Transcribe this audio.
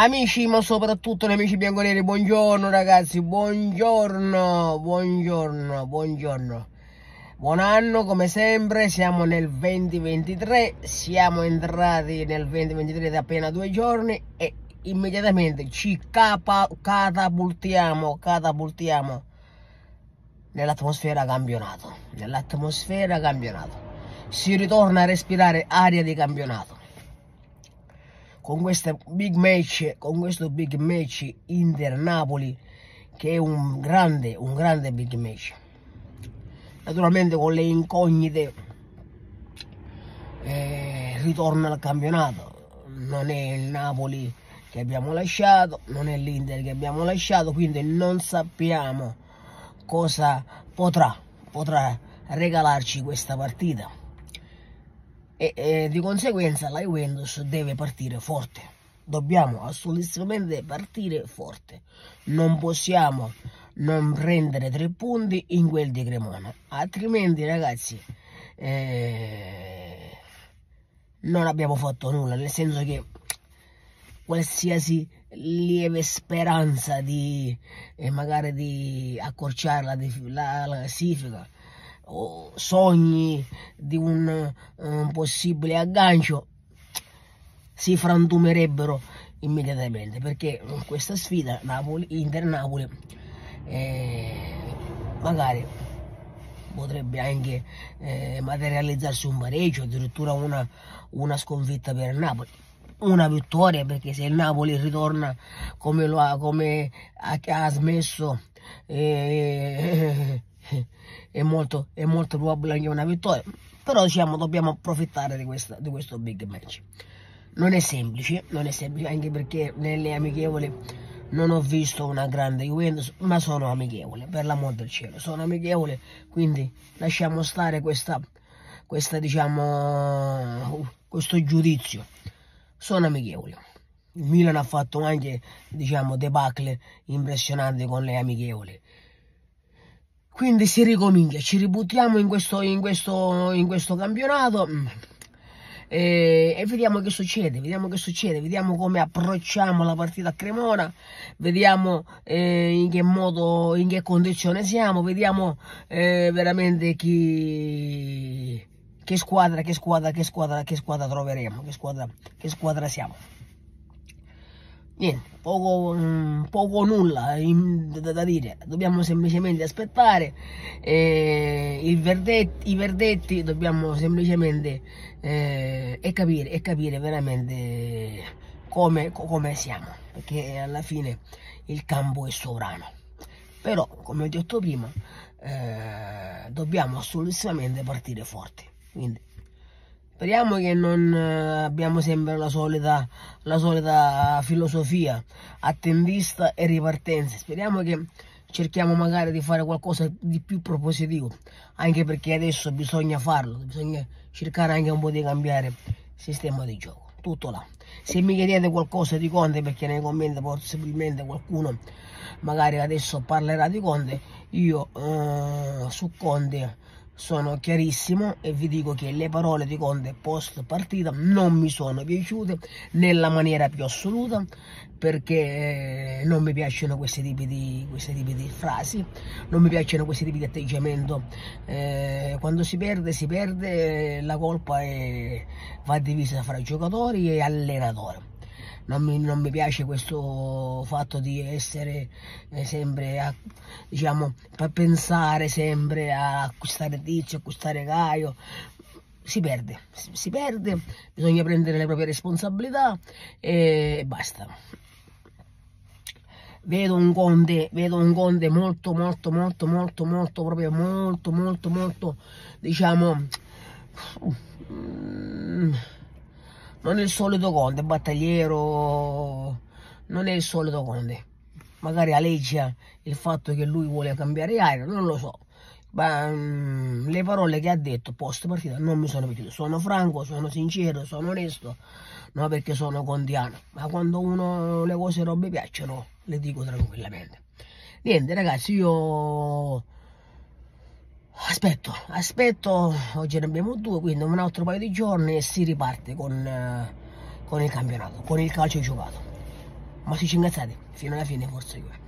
Amici, ma soprattutto gli amici bianconeri, buongiorno ragazzi, buongiorno, buongiorno, buongiorno. Buon anno come sempre, siamo nel 2023, siamo entrati nel 2023 da appena due giorni e immediatamente ci capa, catapultiamo, catapultiamo nell'atmosfera campionato, nell'atmosfera campionato. Si ritorna a respirare aria di campionato con questo big match, con questo big match Inter-Napoli che è un grande, un grande big match. Naturalmente con le incognite eh, ritorna al campionato, non è il Napoli che abbiamo lasciato, non è l'Inter che abbiamo lasciato, quindi non sappiamo cosa potrà, potrà regalarci questa partita e, e di conseguenza la Juventus deve partire forte dobbiamo assolutamente partire forte. Non possiamo non prendere tre punti in quel di Cremona, altrimenti ragazzi eh, non abbiamo fatto nulla, nel senso che qualsiasi lieve speranza di eh, magari di accorciare la, la, la classifica sogni di un, un eh, possibile aggancio si frantumerebbero immediatamente perché in questa sfida Napoli, Inter-Napoli eh, magari potrebbe anche eh, materializzarsi un pareggio addirittura una, una sconfitta per Napoli una vittoria perché se il Napoli ritorna come, lo ha, come ha, ha, smesso eh, è molto, è molto probabile anche una vittoria, però diciamo dobbiamo approfittare di, questa, di questo big match. Non è semplice, non è semplice anche perché nelle amichevoli non ho visto una grande Juventus, ma sono amichevole, per l'amor del cielo, sono amichevole, quindi lasciamo stare questa, questa diciamo, questo giudizio, sono amichevole. Il Milan ha fatto anche, diciamo, debacle impressionanti con le amichevoli. Quindi si ricomincia, ci ributtiamo in questo, in questo, in questo campionato mm. e, e, vediamo che succede, vediamo che succede, vediamo come approcciamo la partita a Cremona, vediamo eh, in che modo, in che condizione siamo, vediamo eh, veramente chi, che squadra, che squadra, che squadra, che squadra troveremo, che squadra, che squadra siamo niente, poco, mm, poco nulla in, da, da, dire, dobbiamo semplicemente aspettare eh, verdet, i verdetti, dobbiamo semplicemente eh, e capire, e capire veramente come, come siamo, perché alla fine il campo è sovrano. Però, come ho detto prima, eh, dobbiamo assolutamente partire forti. Quindi, Speriamo che non eh, abbiamo sempre la solita, la solita filosofia attendista e ripartenza. Speriamo che cerchiamo magari di fare qualcosa di più propositivo, anche perché adesso bisogna farlo, bisogna cercare anche un po' di cambiare sistema di gioco. Tutto là. Se mi chiedete qualcosa di Conte, perché nei commenti possibilmente qualcuno magari adesso parlerà di Conte, io eh, su Conte sono chiarissimo e vi dico che le parole di Conte post partita non mi sono piaciute nella maniera più assoluta perché eh, non mi piacciono questi tipi di, questi tipi di frasi, non mi piacciono questi tipi di atteggiamento. Eh, quando si perde, si perde, la colpa è, va divisa fra giocatori e allenatore non mi, non mi piace questo fatto di essere eh, sempre a, diciamo, per pensare sempre a acquistare tizio, acquistare Gaio, si perde, si perde, bisogna prendere le proprie responsabilità e basta. Vedo un Conte, vedo un Conte molto, molto, molto, molto, molto, proprio molto, molto, molto, diciamo, non è il solito Conte, battagliero, non è il solito Conte. Magari alleggia il fatto che lui vuole cambiare aria, non lo so. Ma um, le parole che ha detto post partita non mi sono piaciute. Sono franco, sono sincero, sono onesto, non perché sono contiano, ma quando uno le cose robe piacciono le dico tranquillamente. Niente ragazzi, io aspetto aspetto oggi ne abbiamo due quindi un altro paio di giorni e si riparte con, eh, con il campionato con il calcio giocato ma si ci ingazzate fino alla fine forse io